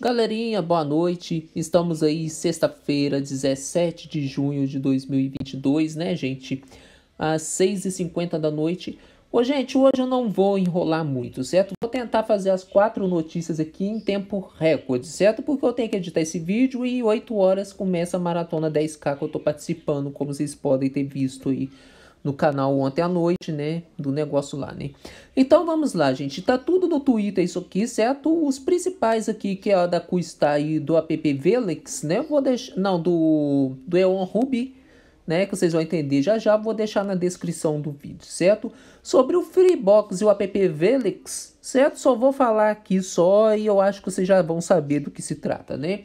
Galerinha, boa noite. Estamos aí sexta-feira, 17 de junho de 2022, né, gente? Às 6h50 da noite. Ô, gente, hoje eu não vou enrolar muito, certo? Vou tentar fazer as quatro notícias aqui em tempo recorde, certo? Porque eu tenho que editar esse vídeo e 8 horas começa a maratona 10K que eu tô participando, como vocês podem ter visto aí no canal ontem à noite, né? Do negócio lá, né? Então vamos lá, gente. Tá tudo no Twitter isso aqui, certo? Os principais aqui, que é a da Custa e do app Velix, né? Vou deixar. Não, do, do Eon Ruby. Né, que vocês vão entender já já, vou deixar na descrição do vídeo, certo? Sobre o Freebox e o app Velix, certo? Só vou falar aqui só e eu acho que vocês já vão saber do que se trata, né?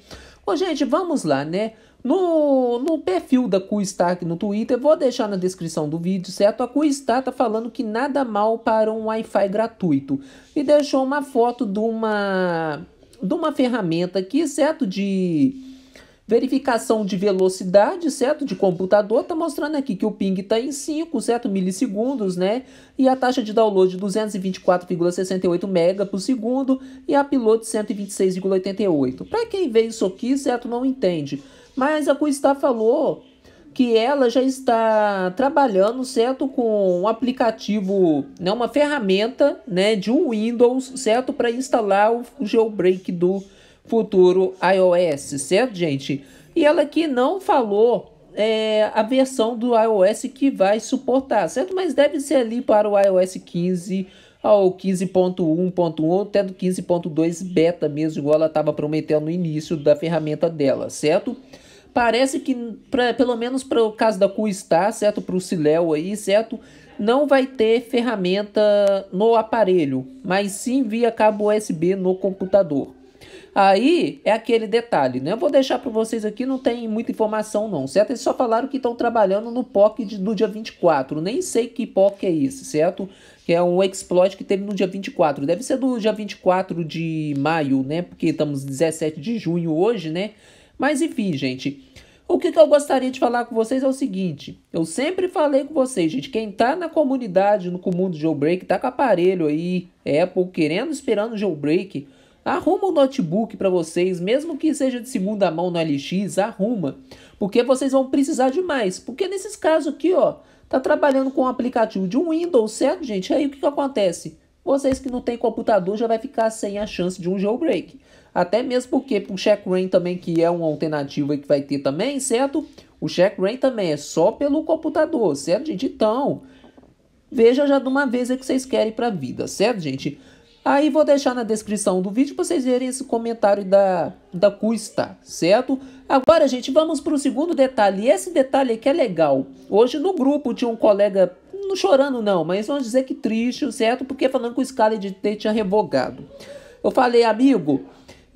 Bom, gente, vamos lá, né? No, no perfil da Coolstar no Twitter, vou deixar na descrição do vídeo, certo? A Coolstar tá falando que nada mal para um Wi-Fi gratuito. E deixou uma foto de uma, de uma ferramenta aqui, certo? De verificação de velocidade, certo? De computador, tá mostrando aqui que o ping está em 5, certo? Milissegundos, né? E a taxa de download 224,68 mega por segundo e a upload 126,88. Para quem vê isso aqui, certo? Não entende. Mas a Cuistar falou que ela já está trabalhando, certo, com um aplicativo, né, uma ferramenta, né, de um Windows, certo, para instalar o jailbreak do futuro iOS, certo, gente? E ela aqui não falou é, a versão do iOS que vai suportar, certo? Mas deve ser ali para o iOS 15 ao 15.1.1 até do 15.2 beta mesmo, igual ela estava prometendo no início da ferramenta dela, certo? Parece que, pra, pelo menos para o caso da está certo? Para o Siléo aí, certo? Não vai ter ferramenta no aparelho, mas sim via cabo USB no computador. Aí é aquele detalhe, né? Eu vou deixar para vocês aqui, não tem muita informação não, certo? Eles só falaram que estão trabalhando no POC de, do dia 24. Nem sei que POC é esse, certo? Que é um exploit que teve no dia 24. Deve ser do dia 24 de maio, né? Porque estamos 17 de junho hoje, né? Mas enfim, gente. O que, que, eu gostaria de falar com vocês é o seguinte: eu sempre falei com vocês, gente, quem tá na comunidade, no mundo do jailbreak, tá com aparelho aí, Apple, querendo, esperando o jailbreak, arruma um notebook para vocês, mesmo que seja de segunda mão no LX, arruma, porque vocês vão precisar de mais. Porque nesses casos aqui, ó, tá trabalhando com um aplicativo de um Windows, certo, gente? Aí o que, que acontece? Vocês que não têm computador já vai ficar sem a chance de um jailbreak. Até mesmo porque o check rain também, que é uma alternativa que vai ter também, certo? O check rain também é só pelo computador, certo, gente? Então, veja já de uma vez o que vocês querem para a vida, certo, gente? Aí vou deixar na descrição do vídeo para vocês verem esse comentário da, da custa, certo? Agora, gente, vamos para o segundo detalhe. E esse detalhe aqui é legal. Hoje no grupo tinha um colega, não chorando não, mas vamos dizer que triste, certo? Porque falando que o Scala de T tinha revogado. Eu falei, amigo,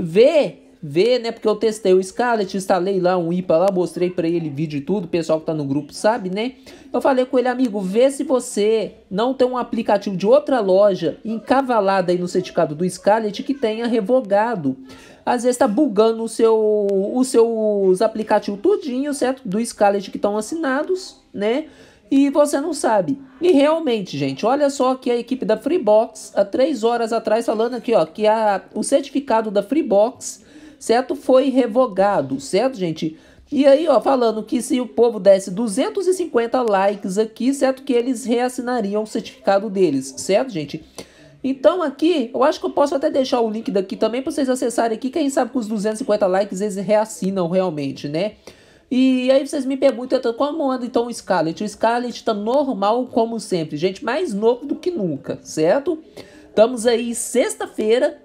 Vê, vê, né? Porque eu testei o Scarlet, instalei lá um IPA lá, mostrei para ele vídeo e tudo, o pessoal que tá no grupo sabe, né? Eu falei com ele, amigo, vê se você não tem um aplicativo de outra loja encavalado aí no certificado do Scarlet que tenha revogado. Às vezes tá bugando o seu, os seus aplicativos tudinho, certo? Do Scarlet que estão assinados, né? e você não sabe. E realmente, gente, olha só que a equipe da Freebox, há três horas atrás, falando aqui, ó, que a, o certificado da Freebox, certo, foi revogado, certo, gente? E aí, ó, falando que se o povo desse 250 likes aqui, certo, que eles reassinariam o certificado deles, certo, gente? Então aqui, eu acho que eu posso até deixar o link daqui também para vocês acessarem aqui, quem sabe com os 250 likes eles reassinam realmente, né? E aí vocês me perguntam, como anda então o Scarlet? O Scarlet está normal como sempre, gente, mais novo do que nunca, certo? Estamos aí sexta-feira,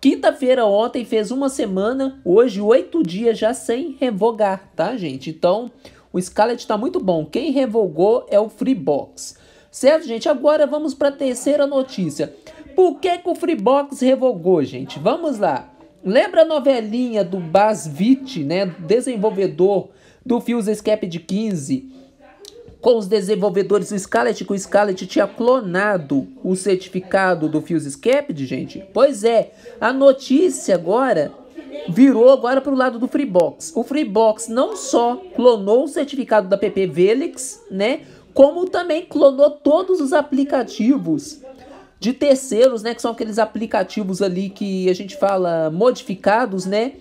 quinta-feira ontem fez uma semana, hoje oito dias já sem revogar, tá gente? Então o Scarlet está muito bom, quem revogou é o Freebox. Certo, gente? Agora vamos para a terceira notícia. Por que, que o Freebox revogou, gente? Vamos lá. Lembra a novelinha do Basvit, né? Desenvolvedor do Fuse Escape de 15. Com os desenvolvedores Scarlet, que o Scarlet tinha clonado o certificado do Fuse Escape, gente. Pois é, a notícia agora virou agora para o lado do Freebox. O Freebox não só clonou o certificado da PP Velix, né? Como também clonou todos os aplicativos de terceiros, né? Que são aqueles aplicativos ali que a gente fala modificados, né?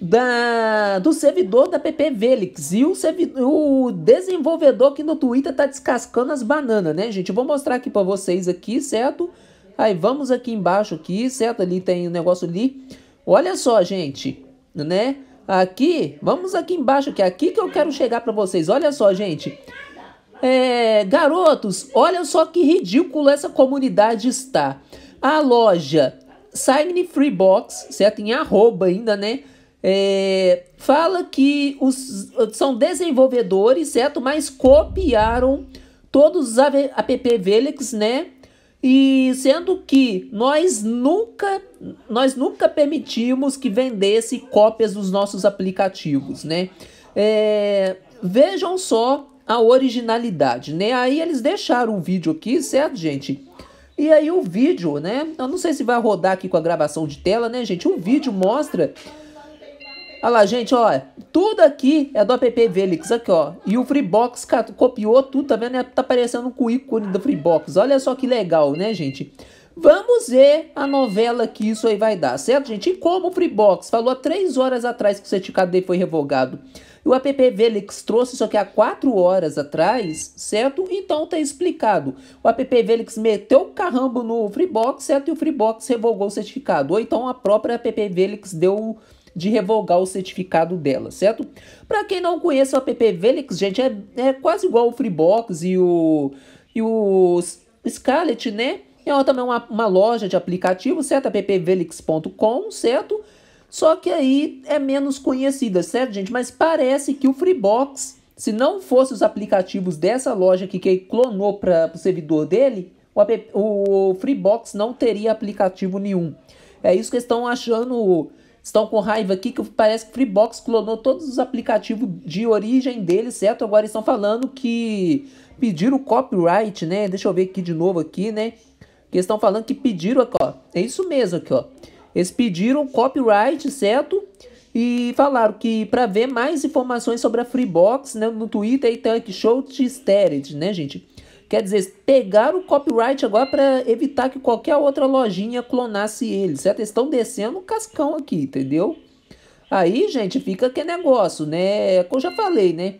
da, do servidor da PP Velix e o, servidor, o desenvolvedor que no Twitter tá descascando as bananas, né, gente? Eu vou mostrar aqui para vocês aqui, certo? Aí vamos aqui embaixo aqui, certo? Ali tem o um negócio ali. Olha só, gente, né? Aqui, vamos aqui embaixo, que é aqui que eu quero chegar para vocês. Olha só, gente. É, garotos, olha só que ridículo essa comunidade está. A loja Sign Free Box, certo? Em arroba ainda, né? É, fala que os, são desenvolvedores, certo? Mas copiaram todos os app Velix, né? E sendo que nós nunca, nós nunca permitimos que vendesse cópias dos nossos aplicativos, né? É, vejam só a originalidade, né? Aí eles deixaram o vídeo aqui, certo, gente? E aí o vídeo, né? Eu não sei se vai rodar aqui com a gravação de tela, né, gente? O vídeo mostra Olha lá, gente, ó. Tudo aqui é do app Velix, aqui, ó. E o Freebox copiou tudo, tá vendo? É, tá aparecendo o ícone do Freebox. Olha só que legal, né, gente? Vamos ver a novela que isso aí vai dar, certo, gente? E como o Freebox falou há três horas atrás que o certificado dele foi revogado, e o app Velix trouxe isso aqui há quatro horas atrás, certo? Então tá explicado. O app Velix meteu o carrambo no Freebox, certo? E o Freebox revogou o certificado. Ou então a própria app Velix deu de revogar o certificado dela, certo? Para quem não conhece o app Velix, gente, é, é quase igual o Freebox e o, e o Scarlet, né? É também uma, uma loja de aplicativos, certo? appvelix.com, certo? Só que aí é menos conhecida, certo, gente? Mas parece que o Freebox, se não fosse os aplicativos dessa loja aqui, que clonou para o servidor dele, o, app, o Freebox não teria aplicativo nenhum. É isso que estão achando Estão com raiva aqui que parece que Freebox clonou todos os aplicativos de origem dele, certo? Agora estão falando que pediram copyright, né? Deixa eu ver aqui de novo aqui, né? Que estão falando que pediram aqui, ó. É isso mesmo aqui, ó. Eles pediram copyright, certo? E falaram que para ver mais informações sobre a Freebox né, no Twitter e Tank Show Tstered, né, gente? Quer dizer, pegaram o copyright agora para evitar que qualquer outra lojinha clonasse ele, certo? Eles estão descendo o cascão aqui, entendeu? Aí, gente, fica que negócio, né? É como eu já falei, né?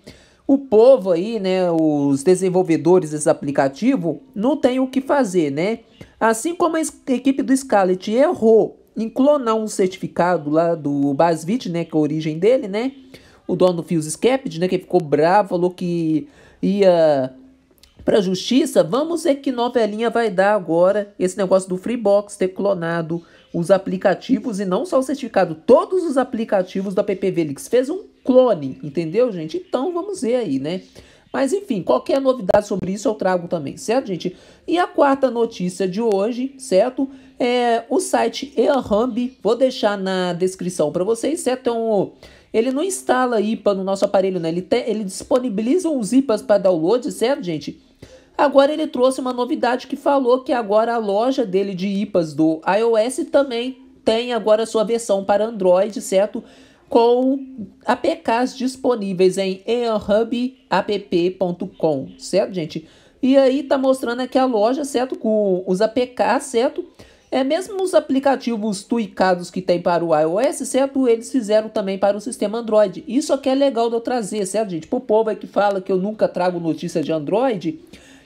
O povo aí, né, os desenvolvedores desse aplicativo, não tem o que fazer, né? Assim como a equipe do Scarlet errou em clonar um certificado lá do Basvit, né, que é a origem dele, né? O dono do Fios Scaped, né, que ficou bravo, falou que ia para a justiça, vamos ver que novelinha vai dar agora esse negócio do Freebox ter clonado os aplicativos e não só o certificado, todos os aplicativos da PPVlix. Fez um clone, entendeu, gente? Então vamos ver aí, né? Mas enfim, qualquer novidade sobre isso eu trago também, certo, gente? E a quarta notícia de hoje, certo? É o site Earhub, vou deixar na descrição para vocês, certo? Então, ele não instala IPA no nosso aparelho, né? Ele, te, ele disponibiliza os IPAs para download, certo, gente? Agora ele trouxe uma novidade que falou que agora a loja dele de IPAs do iOS também tem agora sua versão para Android, certo? Com APKs disponíveis em earhub.app.com, certo, gente? E aí tá mostrando aqui a loja, certo? Com os APKs, certo? É mesmo os aplicativos tuicados que tem para o iOS, certo? Eles fizeram também para o sistema Android. Isso aqui é legal de eu trazer, certo, gente? Pro povo é que fala que eu nunca trago notícia de Android,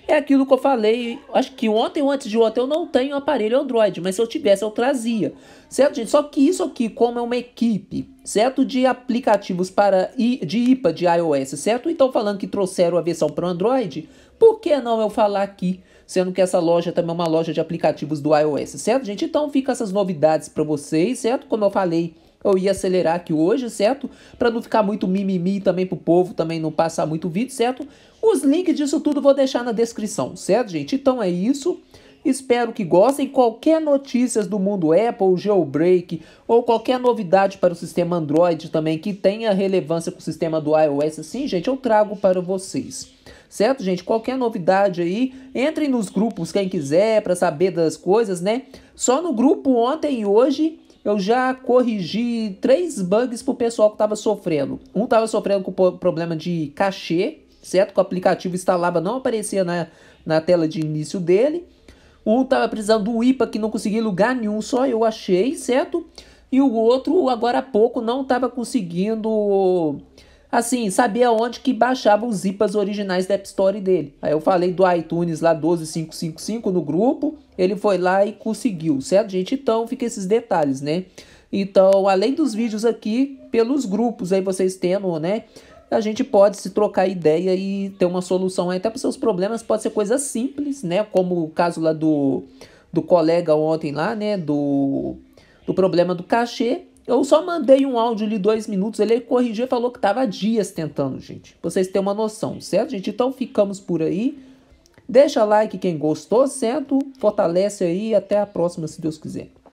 é aquilo que eu falei, acho que ontem ou antes de ontem eu não tenho aparelho Android, mas se eu tivesse eu trazia, certo gente? Só que isso aqui, como é uma equipe, certo? De aplicativos para I, de IPA de iOS, certo? Então falando que trouxeram a versão para o Android, por que não eu falar aqui? Sendo que essa loja também é uma loja de aplicativos do iOS, certo gente? Então fica essas novidades para vocês, certo? Como eu falei eu ia acelerar aqui hoje, certo? Para não ficar muito mimimi também pro povo, também não passar muito vídeo, certo? Os links disso tudo vou deixar na descrição, certo, gente? Então é isso. Espero que gostem. Qualquer notícias do mundo Apple, Jailbreak ou qualquer novidade para o sistema Android também que tenha relevância com o sistema do iOS, sim, gente, eu trago para vocês. Certo, gente? Qualquer novidade aí, entrem nos grupos quem quiser para saber das coisas, né? Só no grupo ontem e hoje eu já corrigi três bugs pro pessoal que estava sofrendo. Um estava sofrendo com problema de cachê, certo? Que o aplicativo instalava, não aparecia na, na tela de início dele. Um estava precisando do IPA que não conseguia lugar nenhum, só eu achei, certo? E o outro, agora há pouco, não estava conseguindo assim, sabia onde que baixava os IPAs originais da App Store dele. Aí eu falei do iTunes lá 12555 no grupo, ele foi lá e conseguiu, certo, gente? Então fica esses detalhes, né? Então, além dos vídeos aqui, pelos grupos aí vocês tendo, né? a gente pode se trocar ideia e ter uma solução até para os seus problemas. Pode ser coisa simples, né? Como o caso lá do, do colega ontem lá, né? Do, do problema do cachê. Eu só mandei um áudio de dois minutos, ele corrigiu e falou que estava dias tentando, gente. Pra vocês terem uma noção, certo, gente? Então ficamos por aí. Deixa like quem gostou, certo? Fortalece aí até a próxima, se Deus quiser.